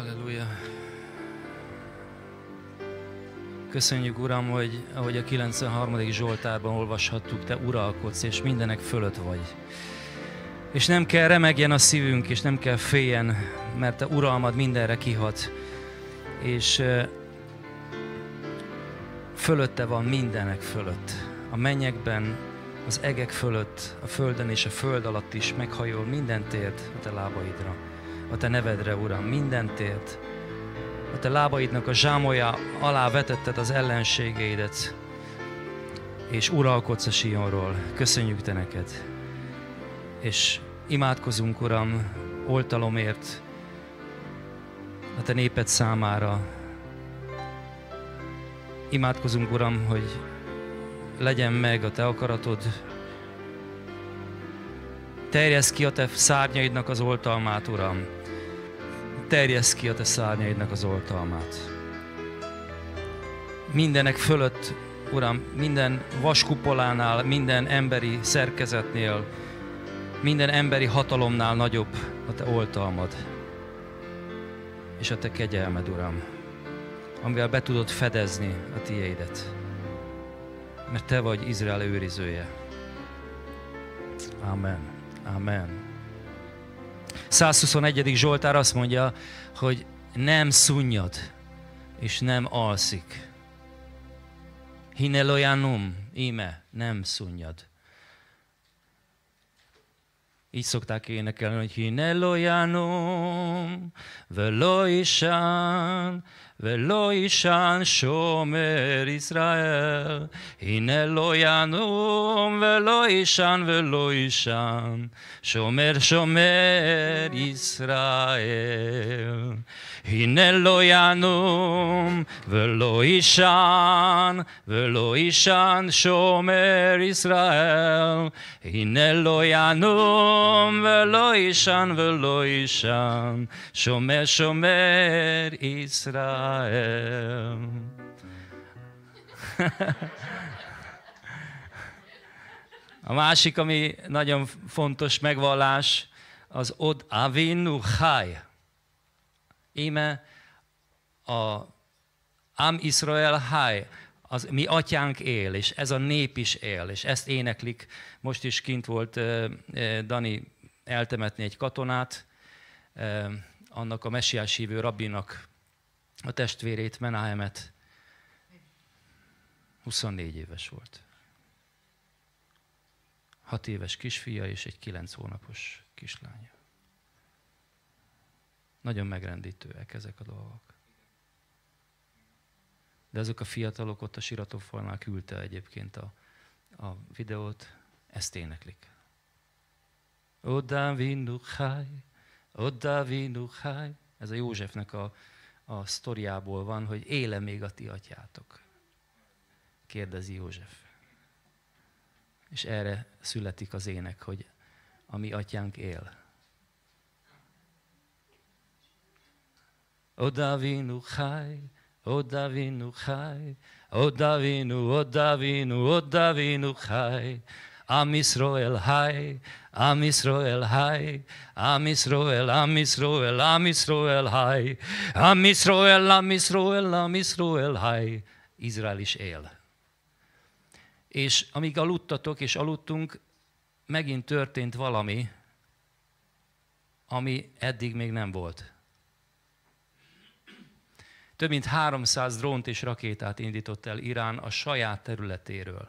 Halleluja! Köszönjük, Uram, hogy ahogy a 93. Zsoltárban olvashattuk, Te uralkodsz, és mindenek fölött vagy. És nem kell remegjen a szívünk, és nem kell féljen, mert Te uralmad mindenre kihat. És fölötte van mindenek fölött. A mennyekben, az egek fölött, a földön és a föld alatt is meghajol minden térd a Te lábaidra a Te nevedre, Uram, mindent tért. A Te lábaidnak a zsámolja alá vetetted az ellenségeidet, és uralkodsz a Sionról. Köszönjük Te neked. És imádkozunk, Uram, oltalomért, a Te néped számára. Imádkozunk, Uram, hogy legyen meg a Te akaratod, terjesz ki a Te szárnyaidnak az oltalmát, Uram, terjesz ki a te szárnyaidnak az oltalmát. Mindenek fölött, Uram, minden vaskupolánál, minden emberi szerkezetnél, minden emberi hatalomnál nagyobb a te oltalmad és a te kegyelmed, Uram, amivel be tudod fedezni a tiédet, mert te vagy Izrael őrizője. Amen. Amen. 121. Zsoltár azt mondja, hogy nem szunnyad, és nem alszik. Hinelojanum, íme, nem szunnyad. יצוק דקי נקרן הנה לא ינום ולא ישן ולא ישן שומר ישראל הנה לא ינום ולא ישן ולא ישן שומר שומר ישראל הנה לא ינום ולא יישן, ולא יישן שומר ישראל. הנה לא ינום ולא יישן, ולא יישן, שומר שומר ישראל. A másik, ami nagyon fontos megvallás, az od avinu chai. Íme a Am Israel Hai, az mi atyánk él, és ez a nép is él, és ezt éneklik. Most is kint volt uh, Dani eltemetni egy katonát, uh, annak a messiás hívő rabbinak a testvérét, Menáhemet. 24 éves volt. 6 éves kisfia és egy 9 hónapos kislánya. Nagyon megrendítőek ezek a dolgok. De azok a fiatalok ott a Siratófalnál küldte egyébként a, a videót, ezt éneklik. Oda vinuchai, oda vinuchai. Ez a Józsefnek a, a sztoriából van, hogy éle még a ti atyátok. Kérdezi József. És erre születik az ének, hogy a mi atyánk él. עוד אבינו חי, עוד אבינו חי, עוד אבינו, עוד אבינו, עוד אבינו חי. עם ישראל חי, עם ישראל חי, עם ישראל, עם ישראל, עם ישראל חי, עם ישראל, עם ישראל, עם ישראל חי. Izrael is él. És amíg aludtatok és aludtunk, megint történt valami, ami eddig még nem volt. Több mint 300 drónt és rakétát indított el Irán a saját területéről.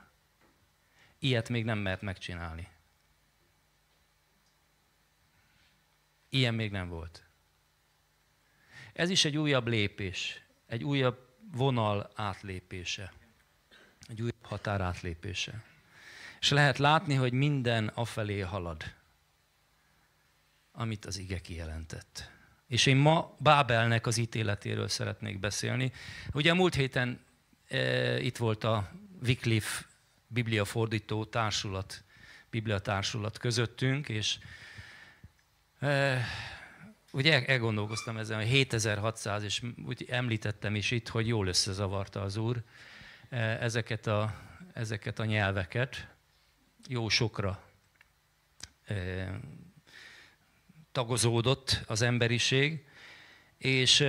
Ilyet még nem mert megcsinálni. Ilyen még nem volt. Ez is egy újabb lépés, egy újabb vonal átlépése, egy újabb határ átlépése. És lehet látni, hogy minden afelé halad, amit az ige kijelentett. És én ma Bábelnek az ítéletéről szeretnék beszélni. Ugye a múlt héten e, itt volt a Wycliffe bibliafordító társulat, Biblia társulat közöttünk, és e, ugye elgondolkoztam ezen, hogy 7600, és úgy említettem is itt, hogy jól összezavarta az Úr e, ezeket a, ezeket a nyelveket, jó sokra e, tagozódott az emberiség, és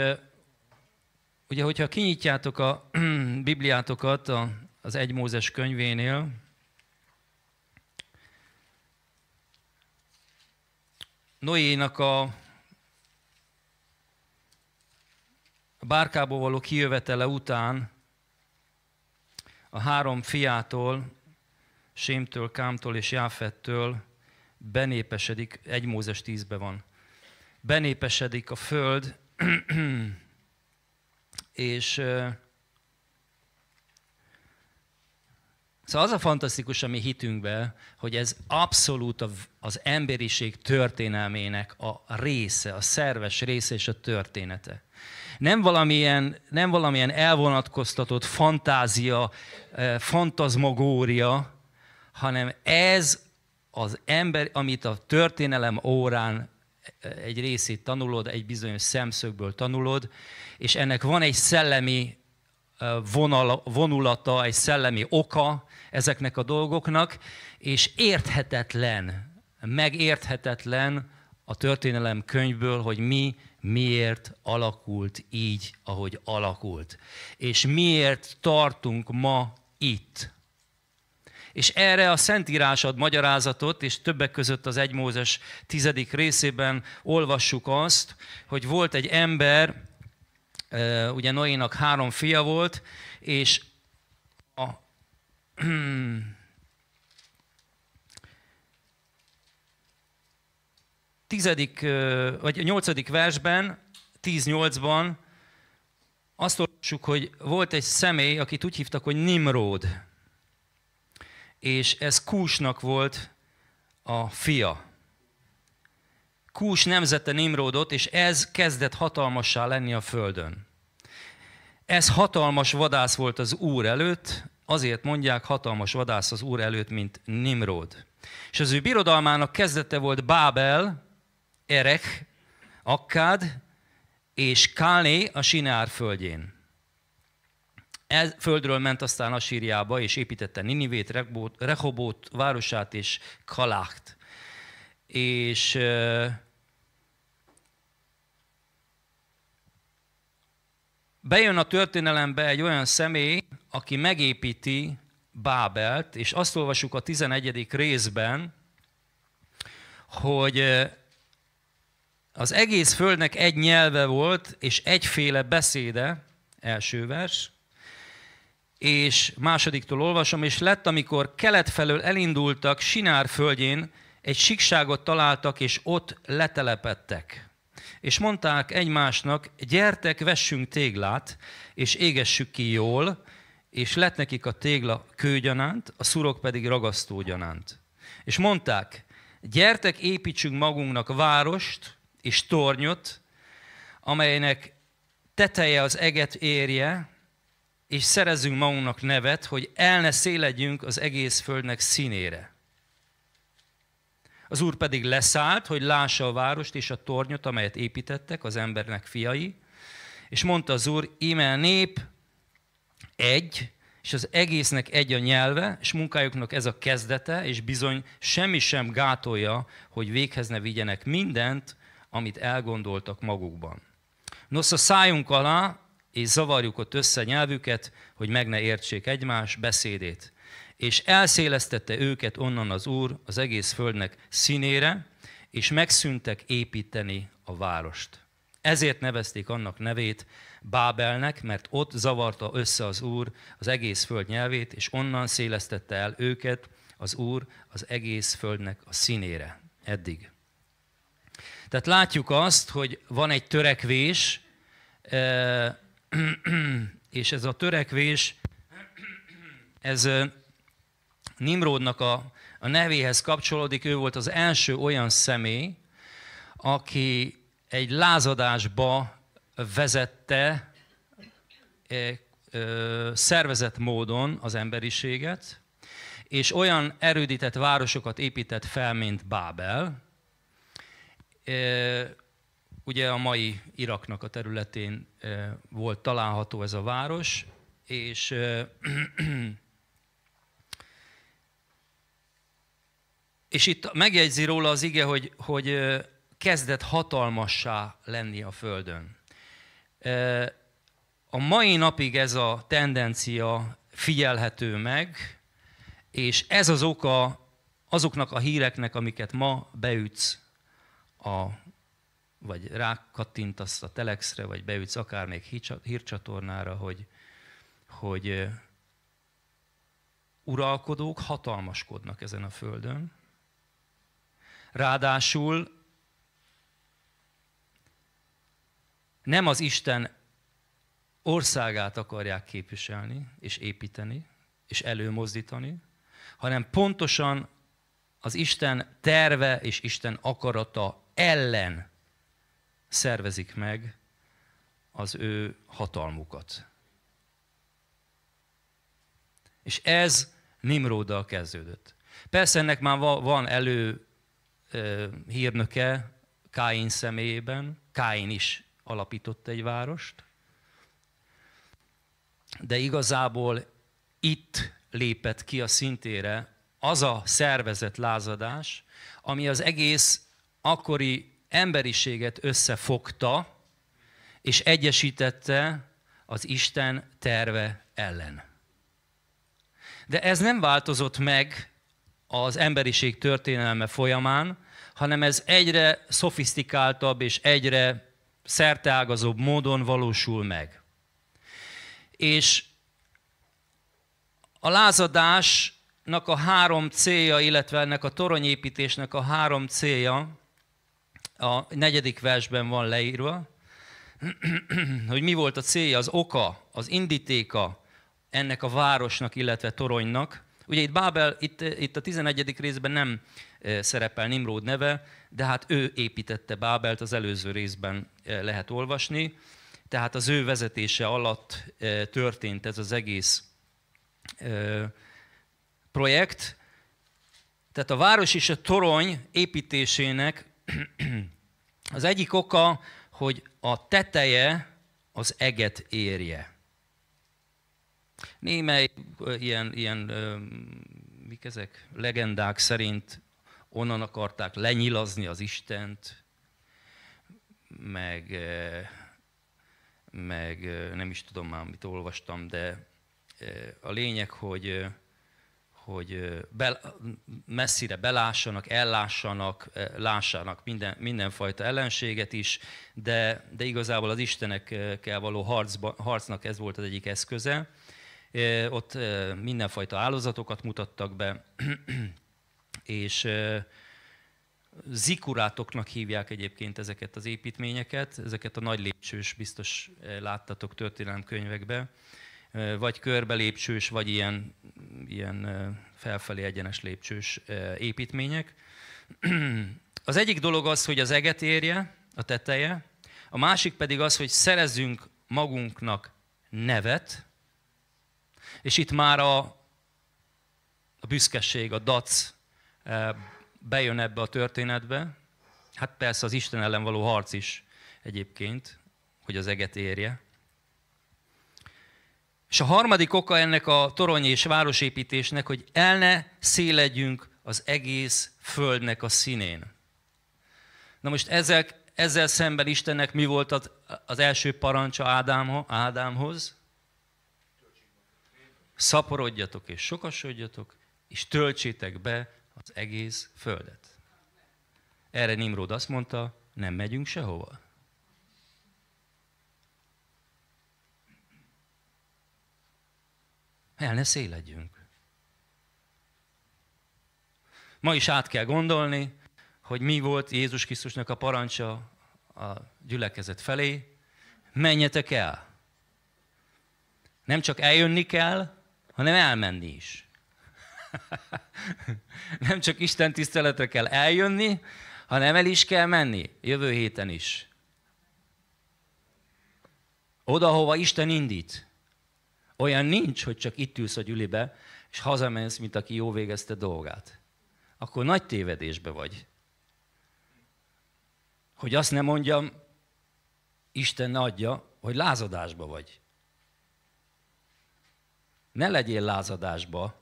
ugye, hogyha kinyitjátok a Bibliátokat az Egy Mózes könyvénél, Noénak a a bárkából való kijövetele után a három fiától, Sémtől, Kámtól és Jáfettől benépesedik, egy Mózes 10-ben van, benépesedik a föld, és euh, Szóval az a fantasztikus, ami hitünkben, hogy ez abszolút az emberiség történelmének a része, a szerves része és a története. Nem valamilyen, nem valamilyen elvonatkoztatott fantázia, fantazmagória, hanem ez az ember, amit a történelem órán e, egy részét tanulod, egy bizonyos szemszögből tanulod, és ennek van egy szellemi e, vonulata, egy szellemi oka ezeknek a dolgoknak, és érthetetlen, megérthetetlen a történelem könyvből, hogy mi miért alakult így, ahogy alakult. És miért tartunk ma itt. És erre a Szentírás ad magyarázatot, és többek között az Egymózes Mózes részében olvassuk azt, hogy volt egy ember, ugye Noénak három fia volt, és a, tizedik, vagy nyolcadik versben, 10-8-ban azt olvassuk, hogy volt egy személy, akit úgy hívtak, hogy Nimród és ez Kúsnak volt a fia. Kús nemzete Nimrodot, és ez kezdett hatalmassá lenni a földön. Ez hatalmas vadász volt az Úr előtt, azért mondják hatalmas vadász az Úr előtt, mint Nimrod. És az ő birodalmának kezdete volt Bábel, Erek, Akkád és Kálné a Sineár földjén. Ez földről ment aztán a Síriába, és építette Ninivét, Rehobót városát és Kalácht. És bejön a történelembe egy olyan személy, aki megépíti Bábelt, és azt olvasjuk a 11. részben, hogy az egész földnek egy nyelve volt, és egyféle beszéde, első vers, és másodiktól olvasom, és lett, amikor kelet felől elindultak, Sinár földjén egy síkságot találtak, és ott letelepettek. És mondták egymásnak, gyertek, vessünk téglát, és égessük ki jól, és lett nekik a tégla kőgyanánt, a szurok pedig ragasztógyanánt. És mondták, gyertek, építsünk magunknak várost és tornyot, amelynek teteje az eget érje, és szerezzünk magunknak nevet, hogy el ne szélegyünk az egész földnek színére. Az úr pedig leszállt, hogy lássa a várost és a tornyot, amelyet építettek az embernek fiai, és mondta az úr, íme a nép egy, és az egésznek egy a nyelve, és munkájuknak ez a kezdete, és bizony semmi sem gátolja, hogy véghez ne vigyenek mindent, amit elgondoltak magukban. Nos, a szájunk alá és zavarjuk ott össze nyelvüket, hogy meg ne értsék egymás beszédét. És elszélesztette őket onnan az Úr az egész földnek színére, és megszűntek építeni a várost. Ezért nevezték annak nevét Bábelnek, mert ott zavarta össze az Úr az egész föld nyelvét, és onnan szélesztette el őket az Úr az egész földnek a színére. Eddig. Tehát látjuk azt, hogy van egy törekvés, eh, és ez a törekvés, ez Nimrodnak a, a nevéhez kapcsolódik, ő volt az első olyan személy, aki egy lázadásba vezette szervezett módon az emberiséget, és olyan erődített városokat épített fel, mint Bábel, Ugye a mai Iraknak a területén volt található ez a város, és és itt megjegyzi róla az ige, hogy, hogy kezdett hatalmassá lenni a Földön. A mai napig ez a tendencia figyelhető meg, és ez az oka azoknak a híreknek, amiket ma beütsz a vagy rákattintasz a telexre, vagy beütsz akár még hírcsatornára, hogy, hogy uralkodók hatalmaskodnak ezen a földön. Ráadásul nem az Isten országát akarják képviselni, és építeni, és előmozdítani, hanem pontosan az Isten terve és Isten akarata ellen szervezik meg az ő hatalmukat. És ez Nimróddal kezdődött. Persze ennek már van elő hírnöke Káin személyében. Káin is alapított egy várost. De igazából itt lépett ki a szintére az a szervezett lázadás, ami az egész akkori emberiséget összefogta, és egyesítette az Isten terve ellen. De ez nem változott meg az emberiség történelme folyamán, hanem ez egyre szofisztikáltabb és egyre szerteágazóbb módon valósul meg. És a lázadásnak a három célja, illetve ennek a toronyépítésnek a három célja, a negyedik versben van leírva, hogy mi volt a célja, az oka, az indítéka ennek a városnak, illetve toronynak. Ugye itt Bábel, itt, itt a 11. részben nem e, szerepel Nimród neve, de hát ő építette Bábelt, az előző részben e, lehet olvasni. Tehát az ő vezetése alatt e, történt ez az egész projekt. Tehát a város és a torony építésének Az egyik oka, hogy a teteje az eget érje. Némely ilyen, ilyen mik ezek, legendák szerint onnan akarták lenyilazni az Istent, meg, meg nem is tudom már, mit olvastam, de a lényeg, hogy hogy be, messzire belássanak, ellássanak, lássanak minden, mindenfajta ellenséget is, de, de igazából az istenekkel való harcba, harcnak ez volt az egyik eszköze. Ott mindenfajta áldozatokat mutattak be, és zikurátoknak hívják egyébként ezeket az építményeket, ezeket a nagy lépcsős, biztos láttatok történelemkönyvekbe. könyvekbe vagy körbelépcsős, vagy ilyen, ilyen felfelé egyenes lépcsős építmények. Az egyik dolog az, hogy az eget érje, a teteje, a másik pedig az, hogy szerezzünk magunknak nevet, és itt már a, a büszkeség, a dac bejön ebbe a történetbe. Hát persze az Isten ellen való harc is egyébként, hogy az eget érje. És a harmadik oka ennek a torony és városépítésnek, hogy el ne szélegyünk az egész földnek a színén. Na most ezek, ezzel szemben Istennek mi volt az, az első parancsa Ádámho, Ádámhoz? Szaporodjatok és sokasodjatok, és töltsétek be az egész földet. Erre Nimrod azt mondta, nem megyünk sehova. El ne széledjünk. Ma is át kell gondolni, hogy mi volt Jézus Krisztusnak a parancsa a gyülekezet felé. Menjetek el! Nem csak eljönni kell, hanem elmenni is. Nem csak Isten tiszteletre kell eljönni, hanem el is kell menni, jövő héten is. Oda, hova Isten indít. Olyan nincs, hogy csak itt ülsz a gyülibe, és hazamensz, mint aki jó végezte dolgát. Akkor nagy tévedésbe vagy. Hogy azt nem mondjam, Isten ne adja, hogy lázadásba vagy. Ne legyél lázadásba.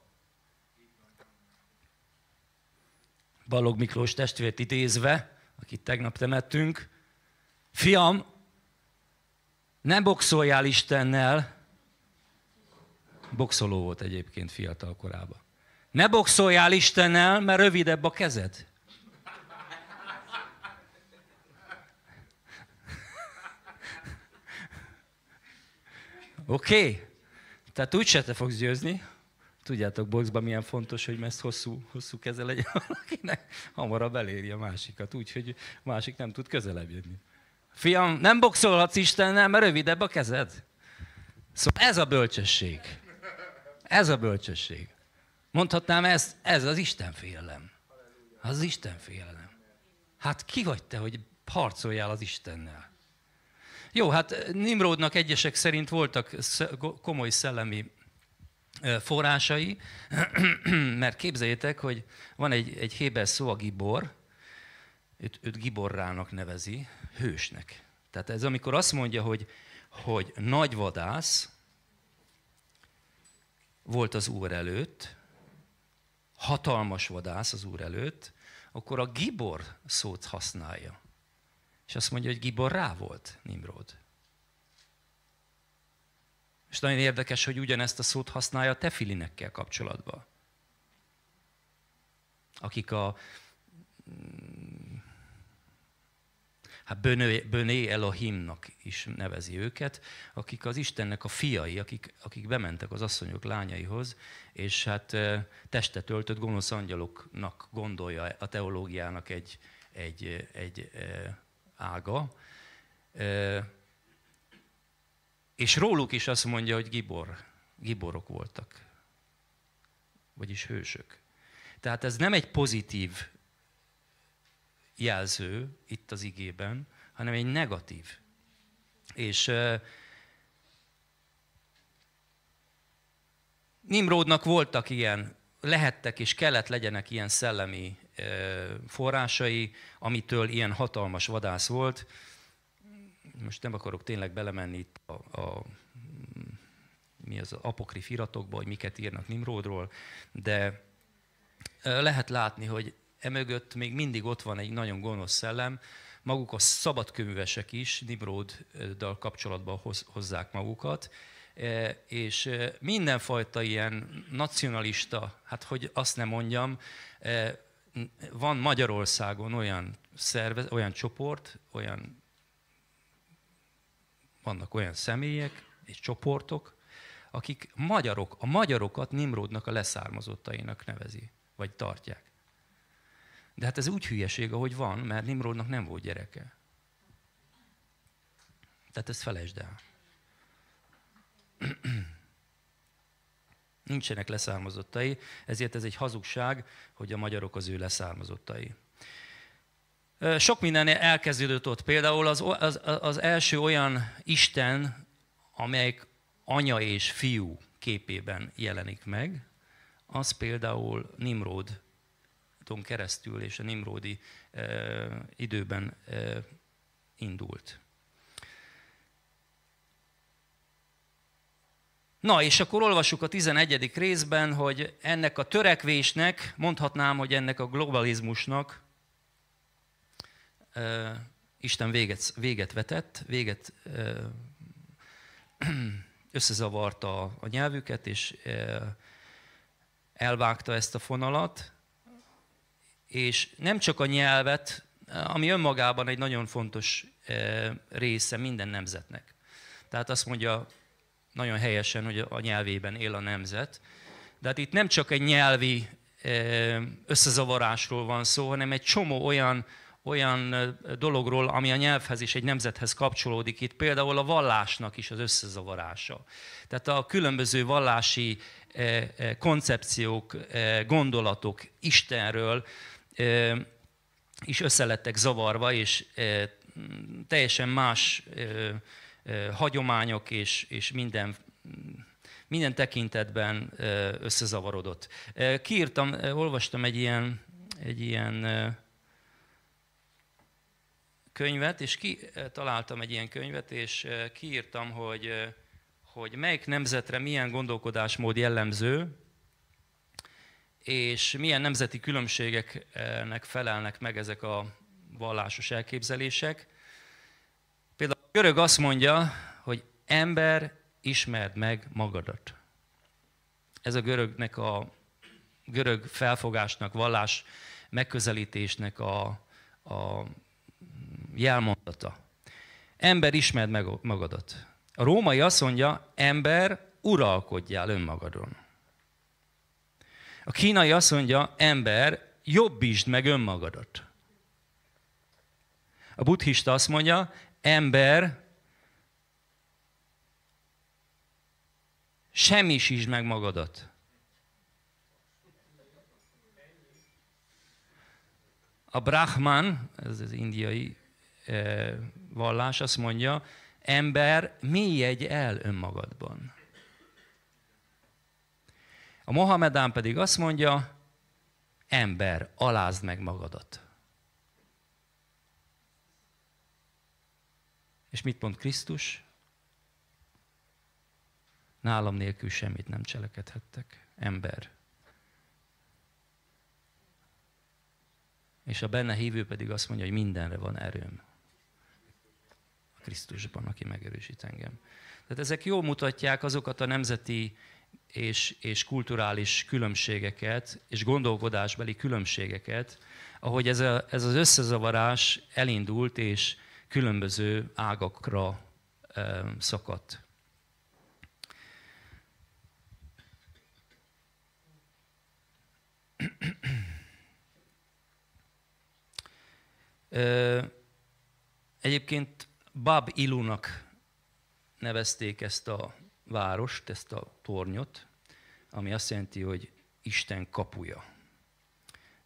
Balog Miklós testvért idézve, akit tegnap temettünk, fiam, ne boxoljál Istennel, Boxoló volt egyébként fiatal korában. Ne boxoljál Istennel, mert rövidebb a kezed. Oké? Okay. Tehát úgyse te fogsz győzni. Tudjátok, boxban milyen fontos, hogy ezt hosszú, hosszú keze legyen valakinek. Hamarabb eléri a másikat, úgyhogy a másik nem tud közelebb jönni. Fiam, nem boxolhatsz Istennel, mert rövidebb a kezed. Szóval ez a bölcsesség. Ez a bölcsesség. Mondhatnám, ezt? ez az Isten félelem. Az, az Isten félelem. Hát ki vagy te, hogy harcoljál az Istennel? Jó, hát Nimrodnak egyesek szerint voltak komoly szellemi forrásai, mert képzeljétek, hogy van egy, egy héber szó a gibor, őt, őt giborrának nevezi, hősnek. Tehát ez amikor azt mondja, hogy, hogy nagy vadász, volt az Úr előtt, hatalmas vadász az Úr előtt, akkor a gibor szót használja. És azt mondja, hogy gibor rá volt Nimrod. És nagyon érdekes, hogy ugyanezt a szót használja a tefilinekkel kapcsolatban. Akik a hát Böné, Böné Elohimnak is nevezi őket, akik az Istennek a fiai, akik, akik bementek az asszonyok lányaihoz, és hát testet öltött gonosz angyaloknak gondolja a teológiának egy, egy, egy ága. És róluk is azt mondja, hogy gibor, giborok voltak, vagyis hősök. Tehát ez nem egy pozitív jelző itt az igében, hanem egy negatív. És Nimrodnak voltak ilyen, lehettek és kellett legyenek ilyen szellemi forrásai, amitől ilyen hatalmas vadász volt. Most nem akarok tényleg belemenni itt a, a mi az apokrif iratokba, hogy miket írnak Nimrodról, de lehet látni, hogy emögött még mindig ott van egy nagyon gonosz szellem, maguk a szabadkönyvesek is Nibroddal kapcsolatban hozzák magukat, e, és e, mindenfajta ilyen nacionalista, hát hogy azt nem mondjam, e, van Magyarországon olyan szervez, olyan csoport, olyan, vannak olyan személyek és csoportok, akik magyarok, a magyarokat Nimrodnak a leszármazottainak nevezi, vagy tartják. De hát ez úgy hülyeség, ahogy van, mert Nimrodnak nem volt gyereke. Tehát ezt felejtsd el. Nincsenek leszármazottai, ezért ez egy hazugság, hogy a magyarok az ő leszármazottai. Sok minden elkezdődött ott. Például az, az, az első olyan Isten, amelyik anya és fiú képében jelenik meg, az például Nimrod úton keresztül és a Nimródi időben indult. Na, és akkor olvassuk a 11. részben, hogy ennek a törekvésnek, mondhatnám, hogy ennek a globalizmusnak e, Isten véget, véget vetett, véget összezavarta a, nyelvüket, és elvágta ezt a fonalat, és nem csak a nyelvet, ami önmagában egy nagyon fontos e, része minden nemzetnek. Tehát azt mondja nagyon helyesen, hogy a nyelvében él a nemzet. De hát itt nem csak egy nyelvi e, összezavarásról van szó, hanem egy csomó olyan, olyan e, dologról, ami a nyelvhez és egy nemzethez kapcsolódik. Itt például a vallásnak is az összezavarása. Tehát a különböző vallási koncepciók, gondolatok Istenről, is összelettek zavarva, és teljesen más hagyományok és, és minden minden tekintetben összezavarodott. Kiírtam, olvastam egy ilyen, egy ilyen könyvet, és ki, találtam egy ilyen könyvet, és kiírtam, hogy, hogy melyik nemzetre milyen gondolkodásmód jellemző, és milyen nemzeti különbségeknek felelnek meg ezek a vallásos elképzelések. Például a görög azt mondja, hogy ember, ismerd meg magadat. Ez a görögnek a görög felfogásnak, vallás megközelítésnek a, a jelmondata. Ember, ismerd meg magadat. A római azt mondja, ember, uralkodjál önmagadon. A kínai azt mondja, ember, jobbítsd meg önmagadat. A buddhista azt mondja, ember, semmisítsd meg magadat. A Brahman, ez az indiai eh, vallás, azt mondja, ember, mélyegy el önmagadban. A Mohamedán pedig azt mondja, ember, alázd meg magadat. És mit mond Krisztus? Nálam nélkül semmit nem cselekedhettek. Ember. És a benne hívő pedig azt mondja, hogy mindenre van erőm. A Krisztusban, aki megerősít engem. Tehát ezek jól mutatják azokat a nemzeti és, és kulturális különbségeket, és gondolkodásbeli különbségeket, ahogy ez, a, ez az összezavarás elindult, és különböző ágakra e, szakadt. Egyébként Bab Ilunak nevezték ezt a várost, ezt a tornyot, ami azt jelenti, hogy Isten kapuja.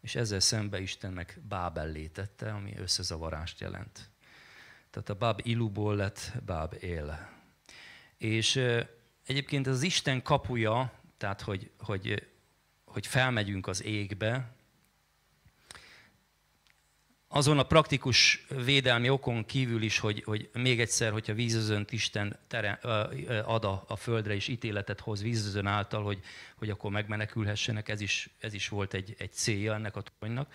És ezzel szembe Istennek Bábel létette, ami összezavarást jelent. Tehát a Báb Iluból lett Báb él. És egyébként az Isten kapuja, tehát hogy, hogy, hogy felmegyünk az égbe, azon a praktikus védelmi okon kívül is, hogy, hogy még egyszer, hogyha vízözönt Isten tere, ad a, a földre, és ítéletet hoz vízözön által, hogy, hogy akkor megmenekülhessenek, ez is, ez is volt egy, egy célja ennek a toronynak.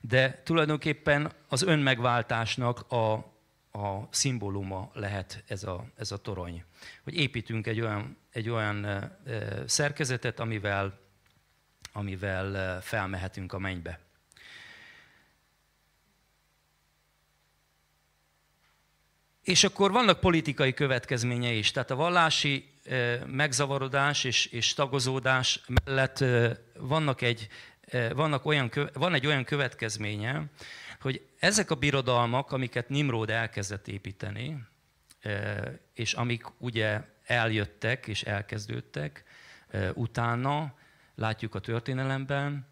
De tulajdonképpen az önmegváltásnak a, a szimbóluma lehet ez a, ez a torony. Hogy építünk egy olyan, egy olyan szerkezetet, amivel, amivel felmehetünk a mennybe. És akkor vannak politikai következményei is. Tehát a vallási eh, megzavarodás és, és tagozódás mellett eh, vannak egy, eh, vannak olyan, van egy olyan következménye, hogy ezek a birodalmak, amiket Nimród elkezdett építeni, és amik ugye eljöttek és elkezdődtek utána, látjuk a történelemben,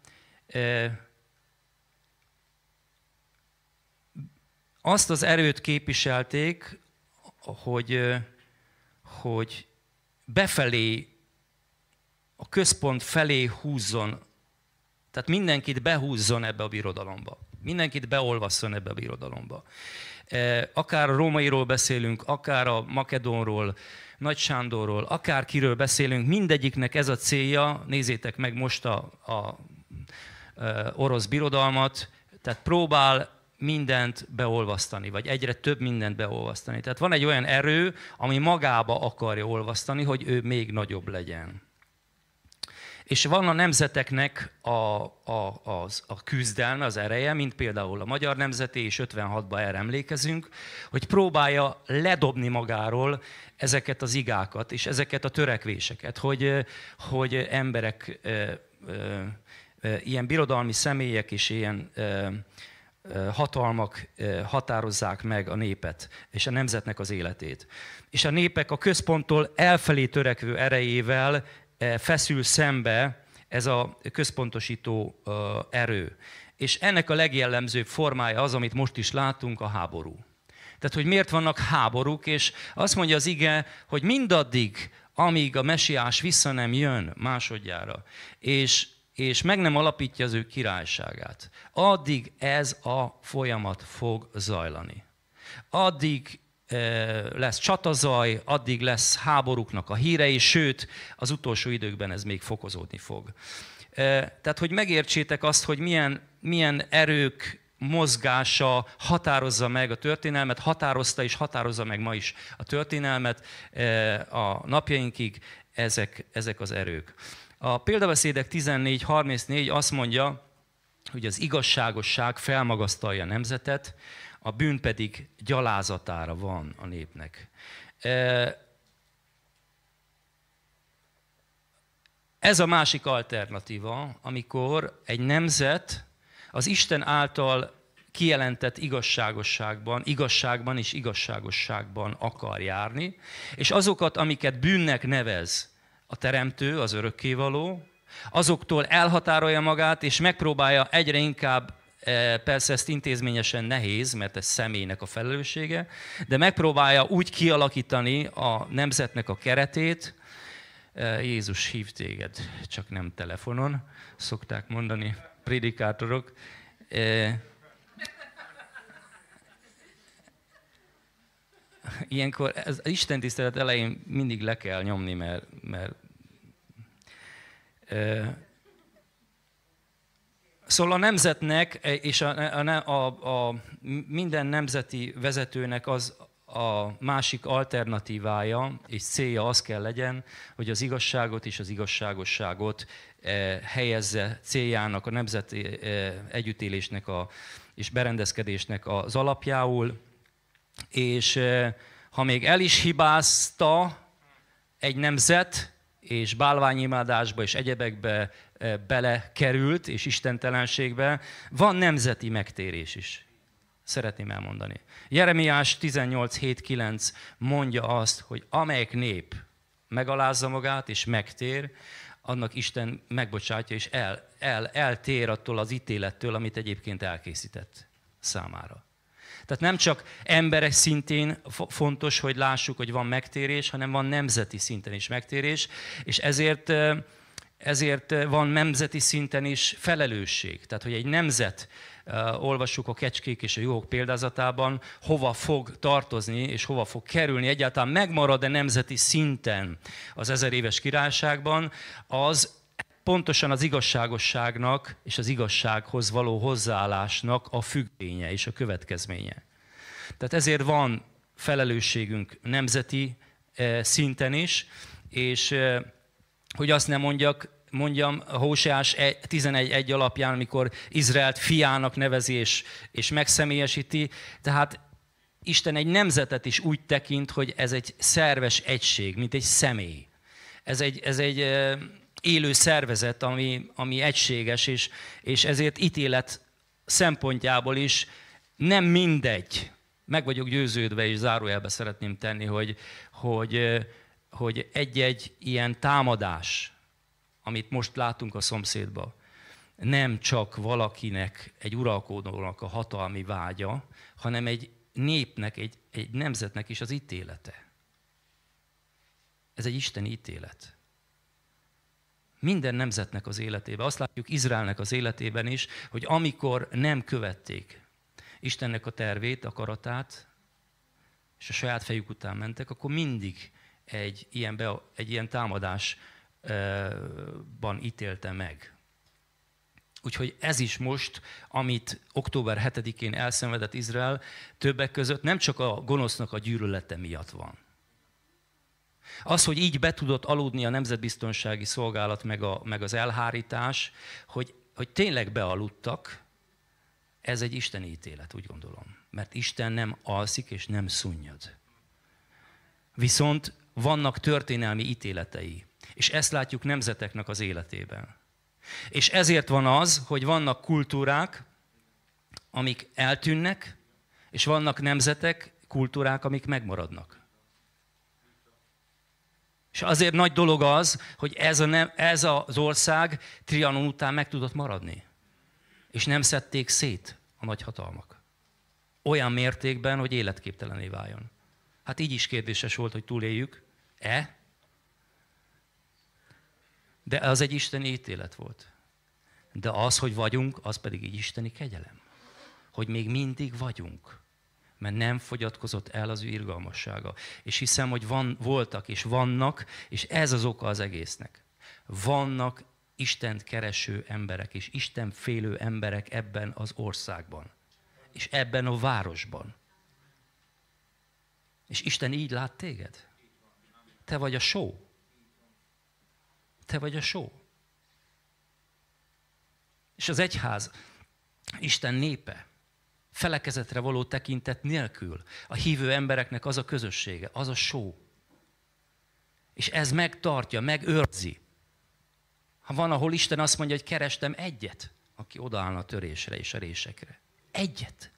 azt az erőt képviselték, hogy, hogy befelé, a központ felé húzzon, tehát mindenkit behúzzon ebbe a birodalomba. Mindenkit beolvasszon ebbe a birodalomba. E, akár a rómairól beszélünk, akár a makedonról, nagy Sándorról, akár kiről beszélünk, mindegyiknek ez a célja, nézzétek meg most a, a, a e, orosz birodalmat, tehát próbál mindent beolvasztani, vagy egyre több mindent beolvasztani. Tehát van egy olyan erő, ami magába akarja olvasztani, hogy ő még nagyobb legyen. És van a nemzeteknek a, a, az, a küzdelme, az ereje, mint például a magyar nemzeti, és 56-ban erre emlékezünk, hogy próbálja ledobni magáról ezeket az igákat, és ezeket a törekvéseket, hogy, hogy emberek, e, e, e, ilyen birodalmi személyek és ilyen hatalmak határozzák meg a népet és a nemzetnek az életét. És a népek a központtól elfelé törekvő erejével feszül szembe ez a központosító erő. És ennek a legjellemzőbb formája az, amit most is látunk, a háború. Tehát, hogy miért vannak háborúk, és azt mondja az ige, hogy mindaddig, amíg a mesiás vissza nem jön másodjára, és és meg nem alapítja az ő királyságát. Addig ez a folyamat fog zajlani. Addig e, lesz csatazaj, addig lesz háborúknak a hírei, sőt, az utolsó időkben ez még fokozódni fog. E, tehát, hogy megértsétek azt, hogy milyen, milyen erők mozgása határozza meg a történelmet, határozta és határozza meg ma is a történelmet e, a napjainkig ezek, ezek az erők. A példabeszédek 14.34 azt mondja, hogy az igazságosság felmagasztalja a nemzetet, a bűn pedig gyalázatára van a népnek. E, ez a másik alternatíva, amikor egy nemzet az Isten által kijelentett igazságosságban, igazságban és igazságosságban akar járni, és azokat, amiket bűnnek nevez a Teremtő, az Örökkévaló, azoktól elhatárolja magát, és megpróbálja egyre inkább e, Persze ezt intézményesen nehéz, mert ez személynek a felelőssége, de megpróbálja úgy kialakítani a nemzetnek a keretét, e, Jézus hív téged, csak nem telefonon, szokták mondani prédikátorok, e, ilyenkor ez Isten tisztelet elején mindig le kell nyomni, mert, mert uh, Szóval a nemzetnek e, és a, a, a, a minden nemzeti vezetőnek az a másik alternatívája és célja az kell legyen, hogy az igazságot és az igazságosságot eh, helyezze céljának, a nemzeti eh, együttélésnek a, és berendezkedésnek az alapjául, és ha még el is hibázta egy nemzet, és bálványimádásba és egyebekbe belekerült, és istentelenségbe, van nemzeti megtérés is. Szeretném elmondani. Jeremiás 18.7.9 mondja azt, hogy amelyik nép megalázza magát és megtér, annak Isten megbocsátja és el, el, eltér attól az ítélettől, amit egyébként elkészített számára. Tehát nem csak emberek szintén fontos, hogy lássuk, hogy van megtérés, hanem van nemzeti szinten is megtérés, és ezért ezért van nemzeti szinten is felelősség. Tehát, hogy egy nemzet, olvassuk a kecskék és a juhok példázatában, hova fog tartozni és hova fog kerülni, egyáltalán megmarad-e nemzeti szinten az ezer éves királyságban, az pontosan az igazságosságnak és az igazsághoz való hozzáállásnak a függvénye és a következménye. Tehát ezért van felelősségünk nemzeti eh, szinten is, és eh, hogy azt nem mondjak, mondjam, Hóseás 11.1 e, alapján, amikor Izraelt fiának nevezi és, és megszemélyesíti, tehát Isten egy nemzetet is úgy tekint, hogy ez egy szerves egység, mint egy személy. Ez egy, ez egy eh, élő szervezet, ami, ami egységes, és, és ezért ítélet szempontjából is nem mindegy. Meg vagyok győződve, és zárójelbe szeretném tenni, hogy, hogy, hogy egy-egy ilyen támadás, amit most látunk a szomszédban, nem csak valakinek, egy uralkodónak a hatalmi vágya, hanem egy népnek, egy, egy nemzetnek is az ítélete. Ez egy isteni ítélet. Minden nemzetnek az életében. Azt látjuk Izraelnek az életében is, hogy amikor nem követték Istennek a tervét, akaratát, és a saját fejük után mentek, akkor mindig egy ilyen, be, egy ilyen támadásban ítélte meg. Úgyhogy ez is most, amit október 7-én elszenvedett Izrael, többek között nem csak a gonosznak a gyűlölete miatt van, az, hogy így be tudott aludni a Nemzetbiztonsági Szolgálat meg, a, meg az elhárítás, hogy, hogy tényleg bealudtak, ez egy isteni ítélet, úgy gondolom. Mert Isten nem alszik és nem szunnyad. Viszont vannak történelmi ítéletei, és ezt látjuk nemzeteknek az életében. És ezért van az, hogy vannak kultúrák, amik eltűnnek, és vannak nemzetek, kultúrák, amik megmaradnak. És azért nagy dolog az, hogy ez, a nem, ez az ország Trianon után meg tudott maradni. És nem szedték szét a nagyhatalmak. Olyan mértékben, hogy életképtelené váljon. Hát így is kérdéses volt, hogy túléljük. E? De az egy isteni ítélet volt. De az, hogy vagyunk, az pedig egy isteni kegyelem. Hogy még mindig vagyunk mert nem fogyatkozott el az ő irgalmassága. És hiszem, hogy van, voltak és vannak, és ez az oka az egésznek. Vannak Istent kereső emberek és Isten félő emberek ebben az országban, és ebben a városban. És Isten így lát téged? Te vagy a só. Te vagy a só. És az egyház, Isten népe, felekezetre való tekintet nélkül. A hívő embereknek az a közössége, az a só. És ez megtartja, megőrzi. Ha van, ahol Isten azt mondja, hogy kerestem egyet, aki odaállna a törésre és a résekre. Egyet.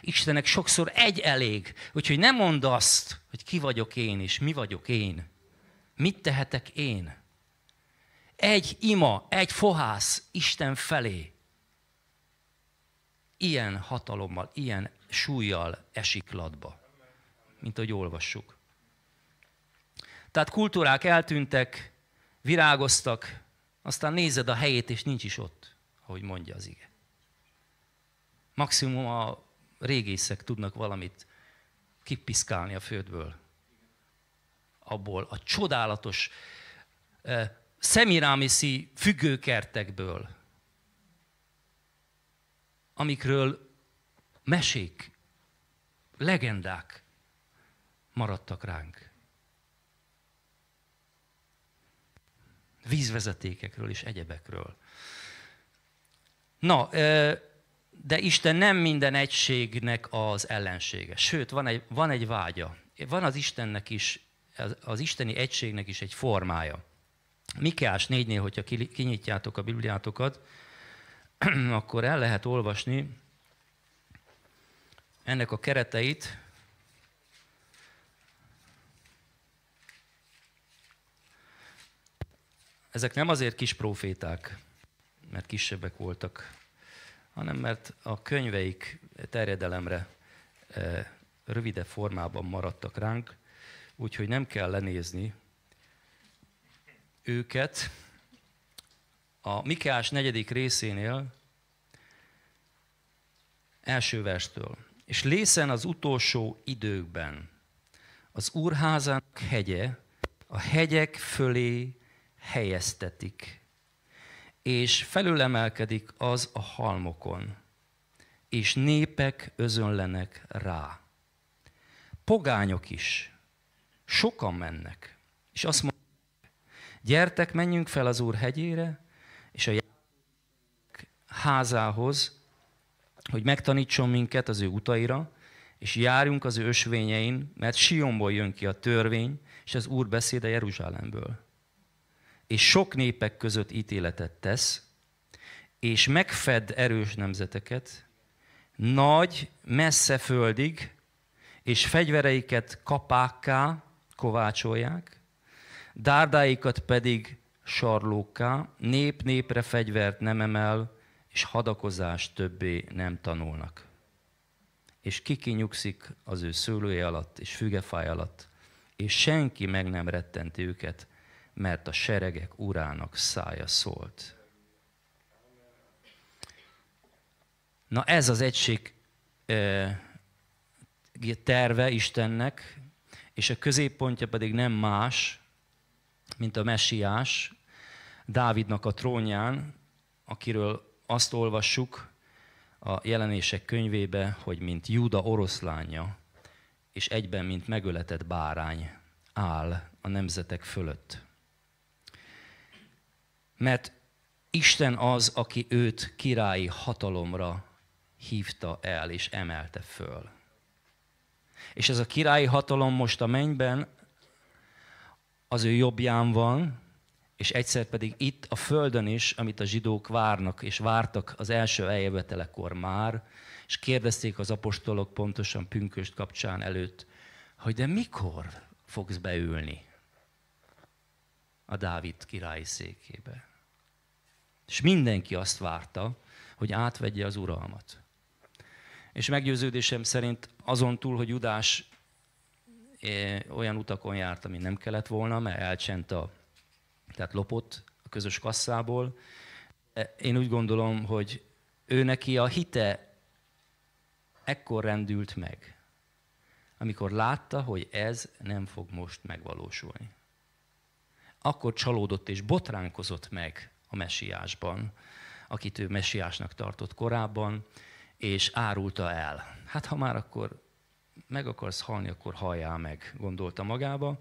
Istennek sokszor egy elég, úgyhogy nem mondd azt, hogy ki vagyok én és mi vagyok én. Mit tehetek én? Egy ima, egy fohász Isten felé ilyen hatalommal, ilyen súlyjal esik latba, mint ahogy olvassuk. Tehát kultúrák eltűntek, virágoztak, aztán nézed a helyét, és nincs is ott, ahogy mondja az ige. Maximum a régészek tudnak valamit kipiszkálni a földből. Abból a csodálatos eh, szemirámiszi függőkertekből, amikről mesék, legendák maradtak ránk. Vízvezetékekről és egyebekről. Na, de Isten nem minden egységnek az ellensége. Sőt, van egy, van egy vágya. Van az Istennek is, az isteni egységnek is egy formája. Mikiás 4-nél, hogyha kinyitjátok a Bibliátokat, akkor el lehet olvasni ennek a kereteit, Ezek nem azért kis proféták, mert kisebbek voltak, hanem mert a könyveik terjedelemre e, rövide formában maradtak ránk, úgyhogy nem kell lenézni őket, a Mikás negyedik részénél, első verstől. És lészen az utolsó időkben az úrházának hegye, a hegyek fölé helyeztetik, és felülemelkedik az a halmokon, és népek özönlenek rá. Pogányok is, sokan mennek, és azt mondják, gyertek, menjünk fel az Úr hegyére, házához, hogy megtanítson minket az ő utaira, és járjunk az ő ösvényein, mert Sionból jön ki a törvény, és az Úr beszéde Jeruzsálemből. És sok népek között ítéletet tesz, és megfed erős nemzeteket, nagy, messze földig, és fegyvereiket kapákká kovácsolják, dárdáikat pedig sarlókká, nép népre fegyvert nem emel, és hadakozást többé nem tanulnak. És kiki nyugszik az ő szőlője alatt és fügefáj alatt, és senki meg nem rettenti őket, mert a seregek urának szája szólt. Na ez az egység terve Istennek, és a középpontja pedig nem más, mint a messiás Dávidnak a trónján, akiről azt olvassuk a jelenések könyvébe, hogy mint Júda oroszlánya, és egyben, mint megöletett bárány áll a nemzetek fölött. Mert Isten az, aki őt királyi hatalomra hívta el és emelte föl. És ez a királyi hatalom most a mennyben az ő jobbján van, és egyszer pedig itt a Földön is, amit a zsidók várnak, és vártak az első eljövetelekor már, és kérdezték az apostolok pontosan pünköst kapcsán előtt, hogy de mikor fogsz beülni a Dávid király székébe? És mindenki azt várta, hogy átvegye az uralmat. És meggyőződésem szerint azon túl, hogy Judás eh, olyan utakon járt, ami nem kellett volna, mert elcsent a tehát lopott a közös kasszából. E, én úgy gondolom, hogy ő neki a hite ekkor rendült meg, amikor látta, hogy ez nem fog most megvalósulni. Akkor csalódott és botránkozott meg a mesiásban, akit ő mesiásnak tartott korábban, és árulta el. Hát ha már akkor meg akarsz halni, akkor halljál meg, gondolta magába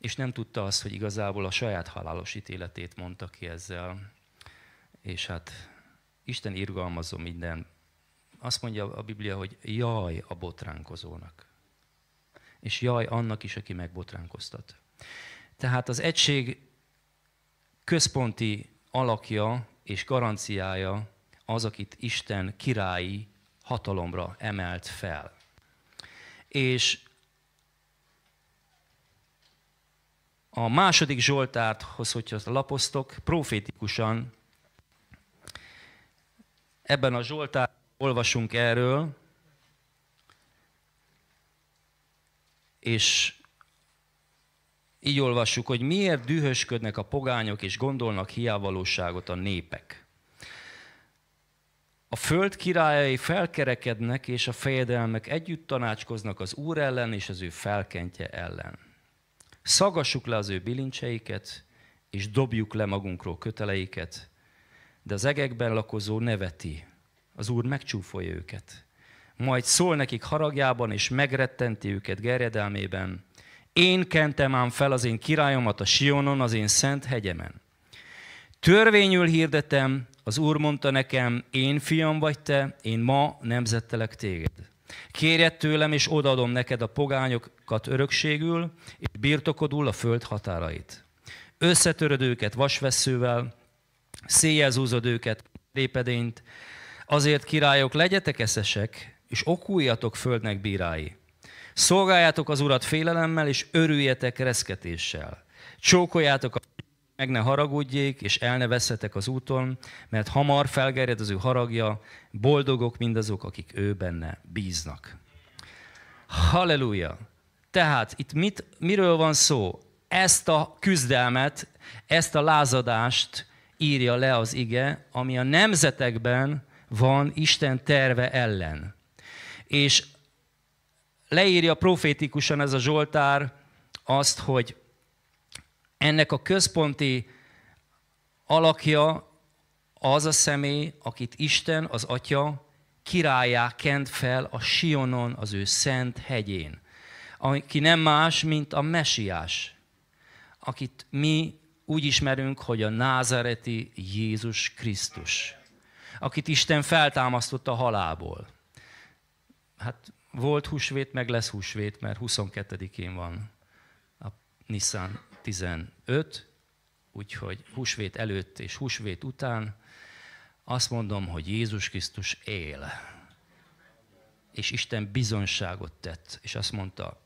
és nem tudta azt, hogy igazából a saját halálos ítéletét mondta ki ezzel. És hát Isten irgalmazó minden. Azt mondja a Biblia, hogy jaj a botránkozónak. És jaj annak is, aki megbotránkoztat. Tehát az egység központi alakja és garanciája az, akit Isten királyi hatalomra emelt fel. És a második Zsoltárthoz, hogyha azt lapoztok, profétikusan ebben a Zsoltár olvasunk erről, és így olvassuk, hogy miért dühösködnek a pogányok és gondolnak hiávalóságot a népek. A föld királyai felkerekednek, és a fejedelmek együtt tanácskoznak az Úr ellen és az ő felkentje ellen. Szagassuk le az ő bilincseiket, és dobjuk le magunkról köteleiket, de az egekben lakozó neveti, az Úr megcsúfolja őket. Majd szól nekik haragjában, és megrettenti őket gerjedelmében. Én kentem ám fel az én királyomat a Sionon, az én szent hegyemen. Törvényül hirdetem, az Úr mondta nekem, én fiam vagy te, én ma nemzettelek téged. Kérjed tőlem, és odaadom neked a pogányokat örökségül, és birtokodul a föld határait. Összetöröd őket vasveszővel, széjjelzúzod őket répedényt, azért királyok, legyetek eszesek, és okuljatok földnek bírái. Szolgáljátok az urat félelemmel, és örüljetek reszketéssel. Csókoljátok a meg ne haragudjék, és el ne veszetek az úton, mert hamar felgerjed az ő haragja, boldogok mindazok, akik ő benne bíznak. Halleluja! Tehát itt mit, miről van szó? Ezt a küzdelmet, ezt a lázadást írja le az ige, ami a nemzetekben van Isten terve ellen. És leírja profétikusan ez a Zsoltár azt, hogy ennek a központi alakja az a személy, akit Isten, az Atya királyá kent fel a Sionon, az ő szent hegyén, aki nem más, mint a Mesiás, akit mi úgy ismerünk, hogy a názareti Jézus Krisztus, akit Isten feltámasztott a halából. Hát volt húsvét, meg lesz húsvét, mert 22-én van a Nissan 15, úgyhogy húsvét előtt és húsvét után azt mondom, hogy Jézus Krisztus él. És Isten bizonságot tett, és azt mondta,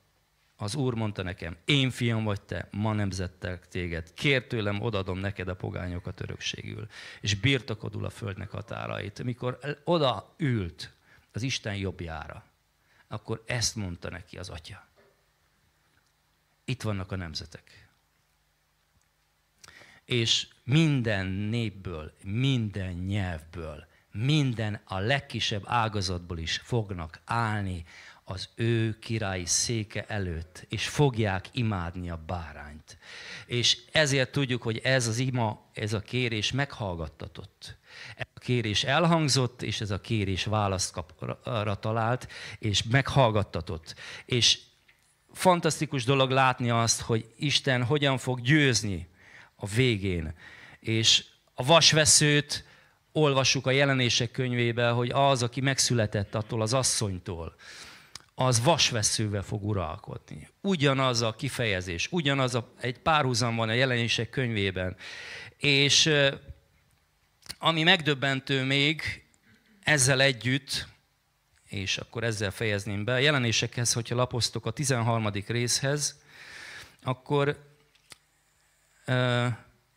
az Úr mondta nekem, én fiam vagy te, ma nemzettek téged, kér tőlem, odadom neked a pogányokat örökségül. És birtokodul a földnek határait. Mikor oda ült az Isten jobbjára, akkor ezt mondta neki az atya. Itt vannak a nemzetek és minden népből, minden nyelvből, minden a legkisebb ágazatból is fognak állni az ő királyi széke előtt, és fogják imádni a bárányt. És ezért tudjuk, hogy ez az ima, ez a kérés meghallgattatott. Ez a kérés elhangzott, és ez a kérés választ kapra talált, és meghallgattatott. És fantasztikus dolog látni azt, hogy Isten hogyan fog győzni a végén. És a vasveszőt olvassuk a jelenések könyvében, hogy az, aki megszületett attól az asszonytól, az vasveszővel fog uralkodni. Ugyanaz a kifejezés, ugyanaz a, egy párhuzam van a jelenések könyvében. És ami megdöbbentő még ezzel együtt, és akkor ezzel fejezném be, a jelenésekhez, hogyha lapoztok a 13. részhez, akkor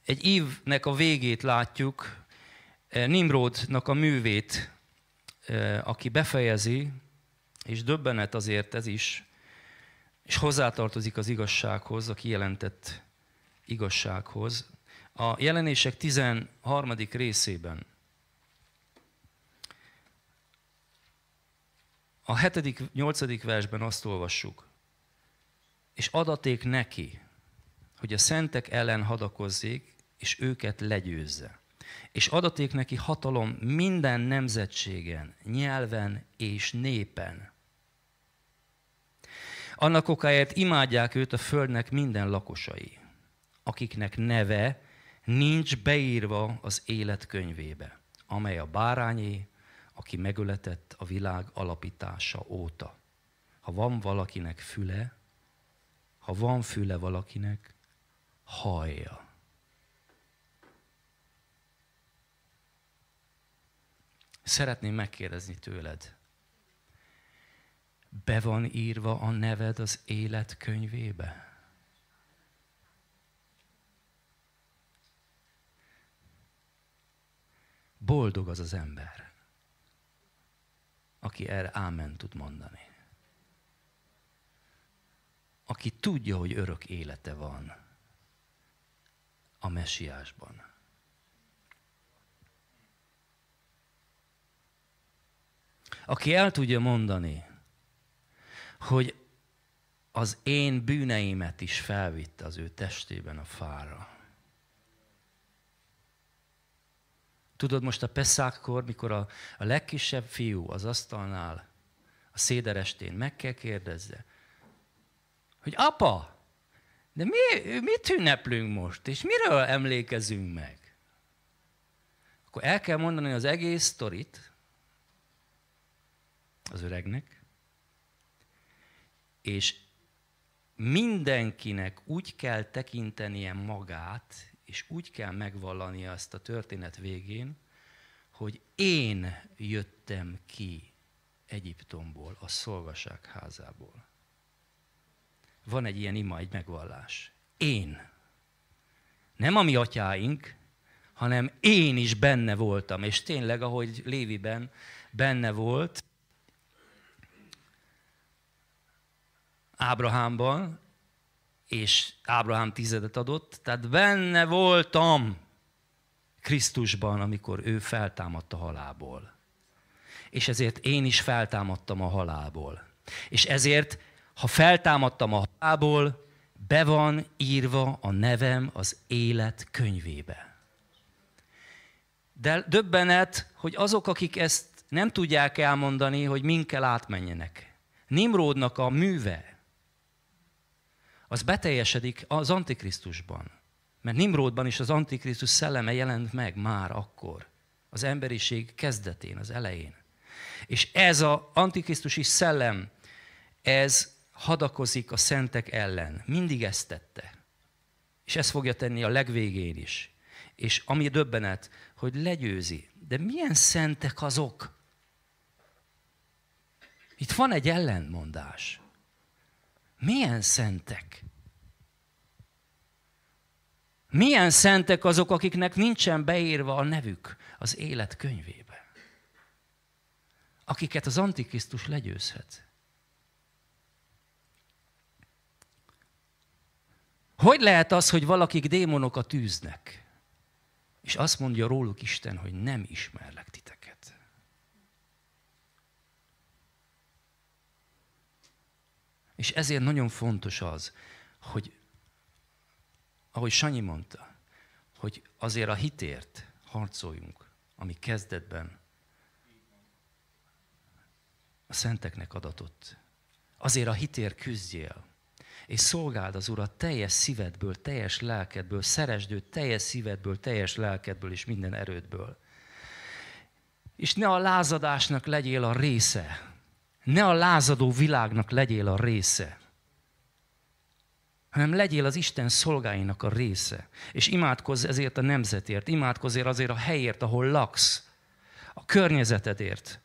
egy évnek a végét látjuk, Nimrodnak a művét, aki befejezi, és döbbenet azért ez is, és hozzátartozik az igazsághoz, a kijelentett igazsághoz. A jelenések 13. részében a 7. 8. versben azt olvassuk, és adaték neki, hogy a szentek ellen hadakozzék, és őket legyőzze. És adaték neki hatalom minden nemzetségen, nyelven és népen. Annak okáért imádják őt a földnek minden lakosai, akiknek neve nincs beírva az élet könyvébe, amely a bárányé, aki megöletett a világ alapítása óta. Ha van valakinek füle, ha van füle valakinek, hallja. Szeretném megkérdezni tőled, be van írva a neved az élet könyvébe? Boldog az az ember, aki erre ámen tud mondani. Aki tudja, hogy örök élete van a mesiásban. Aki el tudja mondani, hogy az én bűneimet is felvitte az ő testében a fára. Tudod, most a Peszákkor, mikor a, a legkisebb fiú az asztalnál, a széderestén meg kell kérdezze, hogy apa, de mi, mit ünneplünk most, és miről emlékezünk meg? Akkor el kell mondani az egész sztorit az öregnek, és mindenkinek úgy kell tekintenie magát, és úgy kell megvallani azt a történet végén, hogy én jöttem ki Egyiptomból, a szolgaság házából van egy ilyen ima, egy megvallás. Én. Nem a mi atyáink, hanem én is benne voltam. És tényleg, ahogy Léviben benne volt, Ábrahámban, és Ábrahám tizedet adott, tehát benne voltam Krisztusban, amikor ő feltámadt a halából. És ezért én is feltámadtam a halából. És ezért ha feltámadtam a halából, be van írva a nevem az élet könyvébe. De döbbenet, hogy azok, akik ezt nem tudják elmondani, hogy min kell átmenjenek. Nimródnak a műve, az beteljesedik az Antikrisztusban. Mert Nimródban is az Antikrisztus szelleme jelent meg már akkor, az emberiség kezdetén, az elején. És ez az antikrisztusi szellem, ez hadakozik a szentek ellen. Mindig ezt tette. És ezt fogja tenni a legvégén is. És ami döbbenet, hogy legyőzi. De milyen szentek azok? Itt van egy ellentmondás. Milyen szentek? Milyen szentek azok, akiknek nincsen beírva a nevük az élet könyvébe? Akiket az Antikrisztus legyőzhet. Hogy lehet az, hogy valakik démonokat tűznek? És azt mondja róluk Isten, hogy nem ismerlek titeket. És ezért nagyon fontos az, hogy, ahogy Sanyi mondta, hogy azért a hitért harcoljunk, ami kezdetben a szenteknek adatott. Azért a hitért küzdjél és szolgáld az Urat teljes szívedből, teljes lelkedből, szeresd őt teljes szívedből, teljes lelkedből és minden erődből. És ne a lázadásnak legyél a része. Ne a lázadó világnak legyél a része hanem legyél az Isten szolgáinak a része. És imádkozz ezért a nemzetért, imádkozz azért a helyért, ahol laksz, a környezetedért,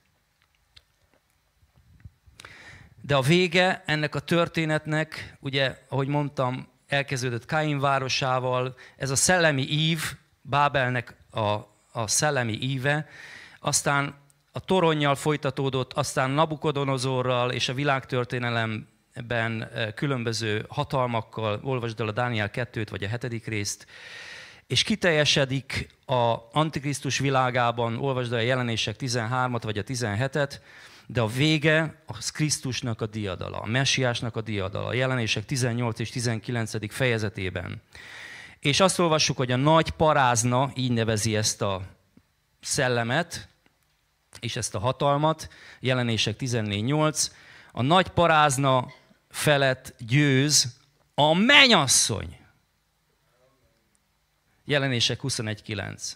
de a vége ennek a történetnek, ugye, ahogy mondtam, elkezdődött Káin városával, ez a szellemi ív, Bábelnek a, a szellemi íve, aztán a toronnyal folytatódott, aztán Nabukodonozorral és a világtörténelemben eh, különböző hatalmakkal, olvasd el a Dániel 2-t vagy a 7. részt, és kiteljesedik a Antikrisztus világában, olvasd el a jelenések 13-at vagy a 17-et, de a vége az Krisztusnak a diadala, a messiásnak a diadala, a jelenések 18 és 19. fejezetében. És azt olvassuk, hogy a nagy parázna, így nevezi ezt a szellemet, és ezt a hatalmat, jelenések 14.8, a nagy parázna felett győz a menyasszony. Jelenések 21.9.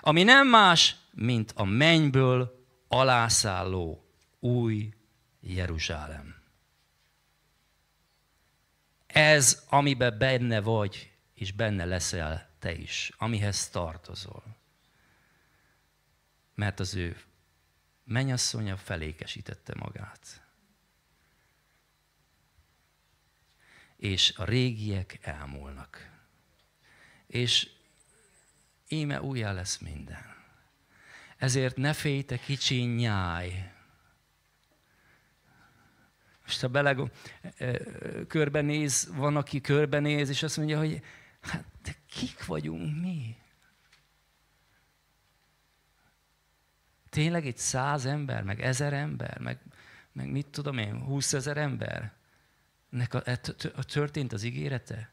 Ami nem más, mint a mennyből alászálló új Jeruzsálem. Ez, amiben benne vagy, és benne leszel te is, amihez tartozol. Mert az ő mennyasszonya felékesítette magát. És a régiek elmúlnak. És íme újjá lesz minden. Ezért ne félj te kicsi nyáj, most ha beleg körbenéz, van, aki körbenéz, és azt mondja, hogy hát de kik vagyunk mi? Tényleg itt száz ember, meg ezer ember, meg, meg mit tudom én, húszezer ember? Nek a, e, a történt az ígérete?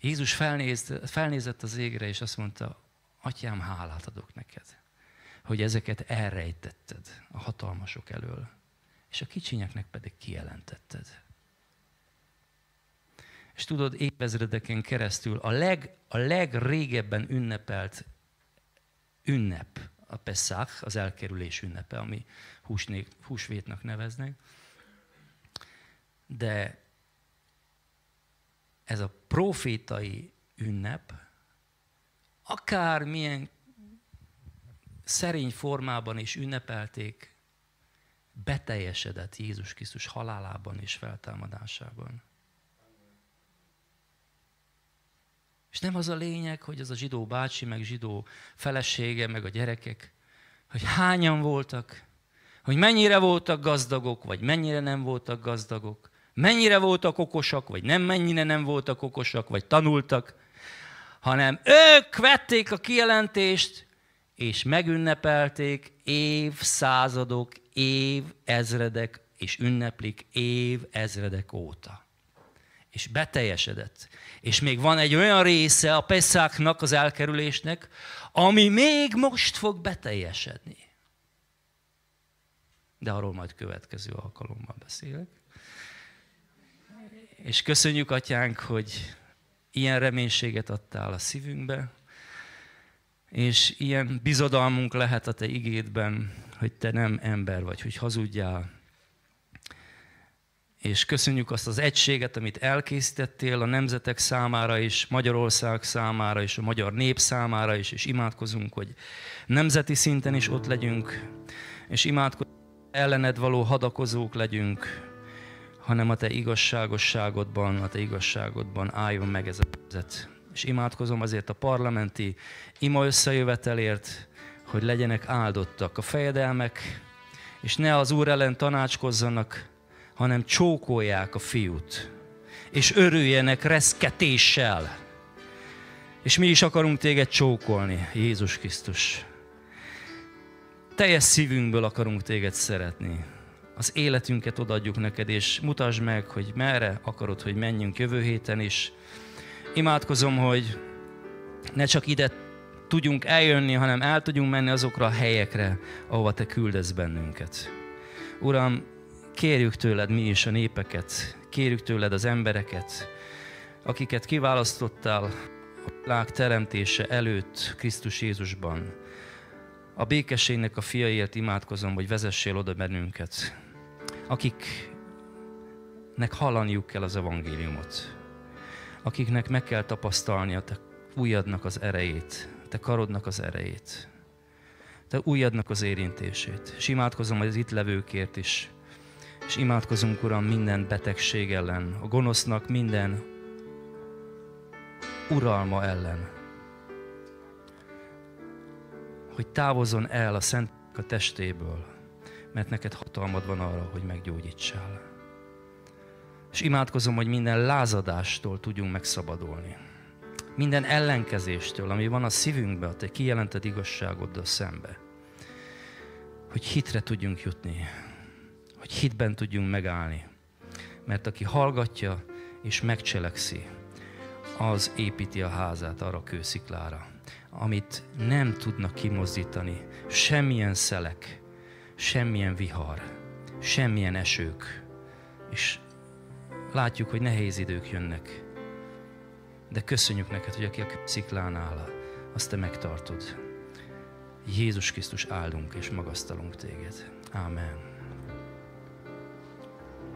Jézus felnéz, felnézett az égre, és azt mondta, atyám, hálát adok neked, hogy ezeket elrejtetted a hatalmasok elől és a kicsinyeknek pedig kijelentetted. És tudod, évezredeken keresztül a, leg, a legrégebben ünnepelt ünnep, a Pesach, az elkerülés ünnepe, ami húsnék, húsvétnak neveznek, de ez a profétai ünnep, akármilyen szerény formában is ünnepelték beteljesedett Jézus Krisztus halálában és feltámadásában. És nem az a lényeg, hogy az a zsidó bácsi, meg zsidó felesége, meg a gyerekek, hogy hányan voltak, hogy mennyire voltak gazdagok, vagy mennyire nem voltak gazdagok, mennyire voltak okosak, vagy nem mennyire nem voltak okosak, vagy tanultak, hanem ők vették a kijelentést, és megünnepelték évszázadok, év ezredek, és ünneplik év ezredek óta. És beteljesedett. És még van egy olyan része a Peszáknak, az elkerülésnek, ami még most fog beteljesedni. De arról majd következő alkalommal beszélek. És köszönjük, atyánk, hogy ilyen reménységet adtál a szívünkbe, és ilyen bizodalmunk lehet a te igédben, hogy te nem ember vagy, hogy hazudjál. És köszönjük azt az egységet, amit elkészítettél a nemzetek számára is, Magyarország számára is, a magyar nép számára is, és imádkozunk, hogy nemzeti szinten is ott legyünk, és imádkozunk, ellened való hadakozók legyünk, hanem a te igazságosságodban, a te igazságodban álljon meg ez a nemzet és imádkozom azért a parlamenti ima összejövetelért, hogy legyenek áldottak a fejedelmek, és ne az Úr ellen tanácskozzanak, hanem csókolják a fiút, és örüljenek reszketéssel. És mi is akarunk téged csókolni, Jézus Krisztus. Teljes szívünkből akarunk téged szeretni. Az életünket odaadjuk neked, és mutasd meg, hogy merre akarod, hogy menjünk jövő héten is, Imádkozom, hogy ne csak ide tudjunk eljönni, hanem el tudjunk menni azokra a helyekre, ahova Te küldesz bennünket. Uram, kérjük tőled mi is a népeket, kérjük tőled az embereket, akiket kiválasztottál a világ teremtése előtt Krisztus Jézusban. A békességnek a fiaiért imádkozom, hogy vezessél oda bennünket, akiknek hallaniuk kell az evangéliumot akiknek meg kell tapasztalni a te újadnak az erejét, a te karodnak az erejét, te újadnak az érintését. És imádkozom az itt levőkért is. És imádkozunk, Uram, minden betegség ellen, a gonosznak minden uralma ellen. Hogy távozon el a szent a testéből, mert neked hatalmad van arra, hogy meggyógyítsál. És imádkozom, hogy minden lázadástól tudjunk megszabadulni. Minden ellenkezéstől, ami van a szívünkben, a te kijelented igazságoddal szembe. Hogy hitre tudjunk jutni. Hogy hitben tudjunk megállni. Mert aki hallgatja és megcselekszi, az építi a házát arra a kősziklára, amit nem tudnak kimozdítani semmilyen szelek, semmilyen vihar, semmilyen esők, és látjuk, hogy nehéz idők jönnek. De köszönjük neked, hogy aki a sziklán áll, azt te megtartod. Jézus Krisztus áldunk és magasztalunk téged. Amen.